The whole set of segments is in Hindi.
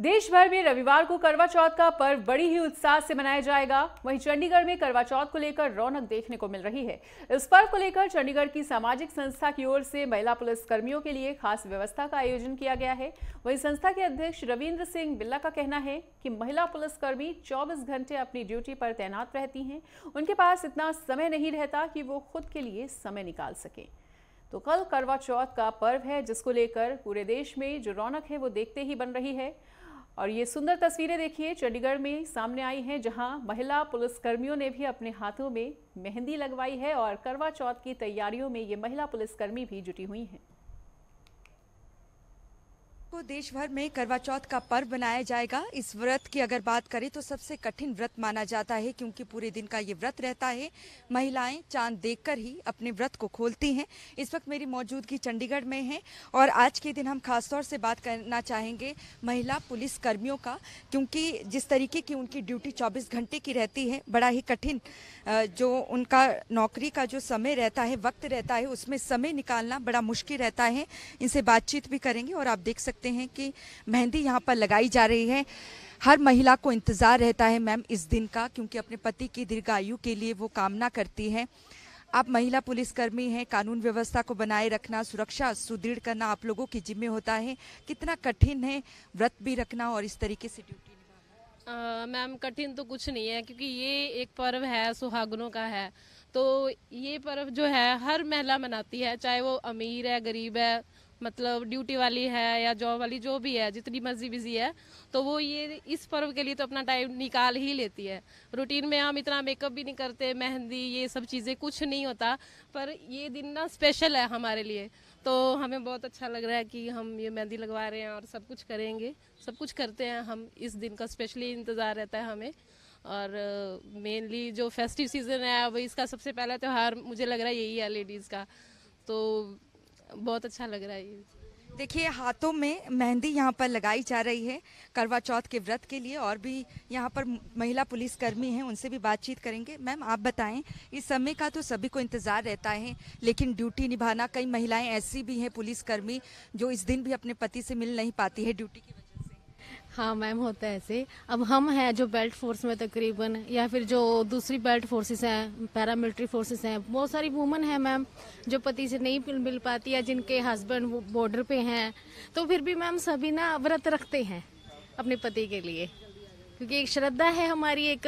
देश भर में रविवार को करवा चौथ का पर्व बड़ी ही उत्साह से मनाया जाएगा वहीं चंडीगढ़ में करवा चौथ को लेकर रौनक देखने को मिल रही है इस पर्व को लेकर चंडीगढ़ की सामाजिक संस्था की ओर से महिला पुलिसकर्मियों के लिए खास व्यवस्था का आयोजन किया गया है वहीं संस्था के अध्यक्ष रविन्द्र सिंह बिल्ला का कहना है कि महिला पुलिसकर्मी चौबीस घंटे अपनी ड्यूटी पर तैनात रहती हैं उनके पास इतना समय नहीं रहता कि वो खुद के लिए समय निकाल सकें तो कल करवा चौथ का पर्व है जिसको लेकर पूरे देश में जो रौनक है वो देखते ही बन रही है और ये सुंदर तस्वीरें देखिए चंडीगढ़ में सामने आई हैं जहां महिला पुलिसकर्मियों ने भी अपने हाथों में मेहंदी लगवाई है और करवा चौथ की तैयारियों में ये महिला पुलिसकर्मी भी जुटी हुई हैं को देश भर में करवा चौथ का पर्व मनाया जाएगा इस व्रत की अगर बात करें तो सबसे कठिन व्रत माना जाता है क्योंकि पूरे दिन का ये व्रत रहता है महिलाएं चांद देखकर ही अपने व्रत को खोलती हैं इस वक्त मेरी मौजूदगी चंडीगढ़ में है और आज के दिन हम खासतौर से बात करना चाहेंगे महिला पुलिस कर्मियों का क्योंकि जिस तरीके की उनकी ड्यूटी चौबीस घंटे की रहती है बड़ा ही कठिन जो उनका नौकरी का जो समय रहता है वक्त रहता है उसमें समय निकालना बड़ा मुश्किल रहता है इनसे बातचीत भी करेंगे और आप देख सकते सकते हैं कि मेहंदी यहाँ पर लगाई जा रही है हर महिला को इंतज़ार रहता है मैम इस दिन का क्योंकि अपने पति की दीर्घायु के लिए वो कामना करती है आप महिला पुलिसकर्मी हैं कानून व्यवस्था को बनाए रखना सुरक्षा सुदृढ़ करना आप लोगों की जिम्मे होता है कितना कठिन है व्रत भी रखना और इस तरीके से ड्यूटी मैम कठिन तो कुछ नहीं है क्योंकि ये एक पर्व है सुहागनों का है तो ये पर्व जो है हर महिला मनाती है चाहे वो अमीर है गरीब है मतलब ड्यूटी वाली है या जॉब वाली जो भी है जितनी मर्जी बिजी है तो वो ये इस पर्व के लिए तो अपना टाइम निकाल ही लेती है रूटीन में हम इतना मेकअप भी नहीं करते मेहंदी ये सब चीज़ें कुछ नहीं होता पर ये दिन ना स्पेशल है हमारे लिए तो हमें बहुत अच्छा लग रहा है कि हम ये मेहंदी लगवा रहे हैं और सब कुछ करेंगे सब कुछ करते हैं हम इस दिन का स्पेशली इंतज़ार रहता है हमें और मेनली जो फेस्टिव सीज़न है अब इसका सबसे पहला त्यौहार मुझे लग रहा है यही है लेडीज़ का तो बहुत अच्छा लग रहा है ये देखिए हाथों में मेहंदी यहाँ पर लगाई जा रही है करवा चौथ के व्रत के लिए और भी यहाँ पर महिला पुलिसकर्मी हैं उनसे भी बातचीत करेंगे मैम आप बताएं इस समय का तो सभी को इंतज़ार रहता है लेकिन ड्यूटी निभाना कई महिलाएं ऐसी भी हैं पुलिसकर्मी जो इस दिन भी अपने पति से मिल नहीं पाती है ड्यूटी की हाँ मैम होता है ऐसे अब हम हैं जो बेल्ट फोर्स में तकरीबन या फिर जो दूसरी बेल्ट फोर्सेस हैं पैरामिलिट्री फोर्सेस हैं बहुत सारी वुमेन हैं मैम जो पति से नहीं मिल पाती या जिनके हस्बैंड बॉर्डर पे हैं तो फिर भी मैम सभी ना व्रत रखते हैं अपने पति के लिए क्योंकि एक श्रद्धा है हमारी एक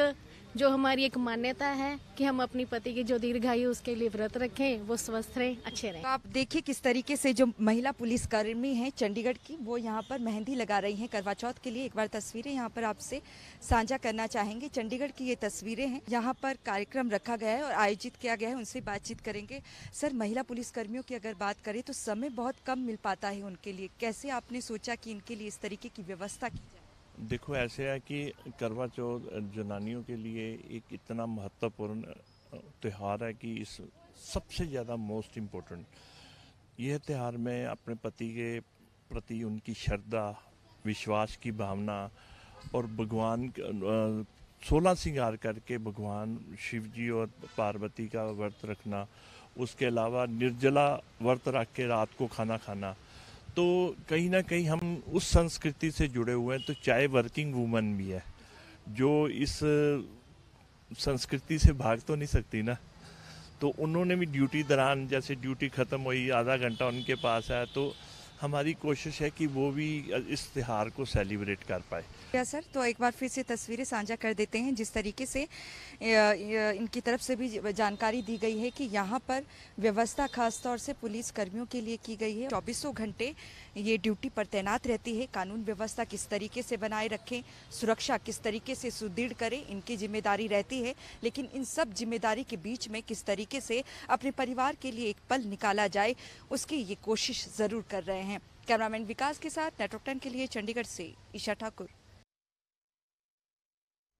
जो हमारी एक मान्यता है कि हम अपनी पति की जो दीर्घायु उसके लिए व्रत रखें वो स्वस्थ रहें अच्छे रहें आप देखिए किस तरीके से जो महिला पुलिसकर्मी हैं चंडीगढ़ की वो यहाँ पर मेहंदी लगा रही हैं करवा चौथ के लिए एक बार तस्वीरें यहाँ पर आपसे साझा करना चाहेंगे चंडीगढ़ की ये तस्वीरें हैं यहाँ पर कार्यक्रम रखा गया है और आयोजित किया गया है उनसे बातचीत करेंगे सर महिला पुलिसकर्मियों की अगर बात करें तो समय बहुत कम मिल पाता है उनके लिए कैसे आपने सोचा कि इनके लिए इस तरीके की व्यवस्था की जाए देखो ऐसे है कि करवा चौथ जनानियों के लिए एक इतना महत्वपूर्ण त्यौहार है कि इस सबसे ज़्यादा मोस्ट इम्पोर्टेंट यह त्यौहार में अपने पति के प्रति उनकी श्रद्धा विश्वास की भावना और भगवान सोलह सिंगार करके भगवान शिव जी और पार्वती का व्रत रखना उसके अलावा निर्जला व्रत रख के रात को खाना खाना तो कहीं ना कहीं हम उस संस्कृति से जुड़े हुए हैं तो चाहे वर्किंग वूमन भी है जो इस संस्कृति से भाग तो नहीं सकती ना तो उन्होंने भी ड्यूटी दौरान जैसे ड्यूटी ख़त्म हुई आधा घंटा उनके पास आया तो हमारी कोशिश है कि वो भी इस त्यौहार को सेलिब्रेट कर पाए क्या सर तो एक बार फिर से तस्वीरें साझा कर देते हैं जिस तरीके से इनकी तरफ से भी जानकारी दी गई है कि यहाँ पर व्यवस्था खास तौर से पुलिस कर्मियों के लिए की गई है चौबीसों घंटे ये ड्यूटी पर तैनात रहती है कानून व्यवस्था किस तरीके से बनाए रखें सुरक्षा किस तरीके से सुदृढ़ करें इनकी जिम्मेदारी रहती है लेकिन इन सब जिम्मेदारी के बीच में किस तरीके से अपने परिवार के लिए एक पल निकाला जाए उसकी ये कोशिश ज़रूर कर रहे हैं कैमरामैन विकास के साथ नेटवर्क टेन के लिए चंडीगढ़ से ईशा ठाकुर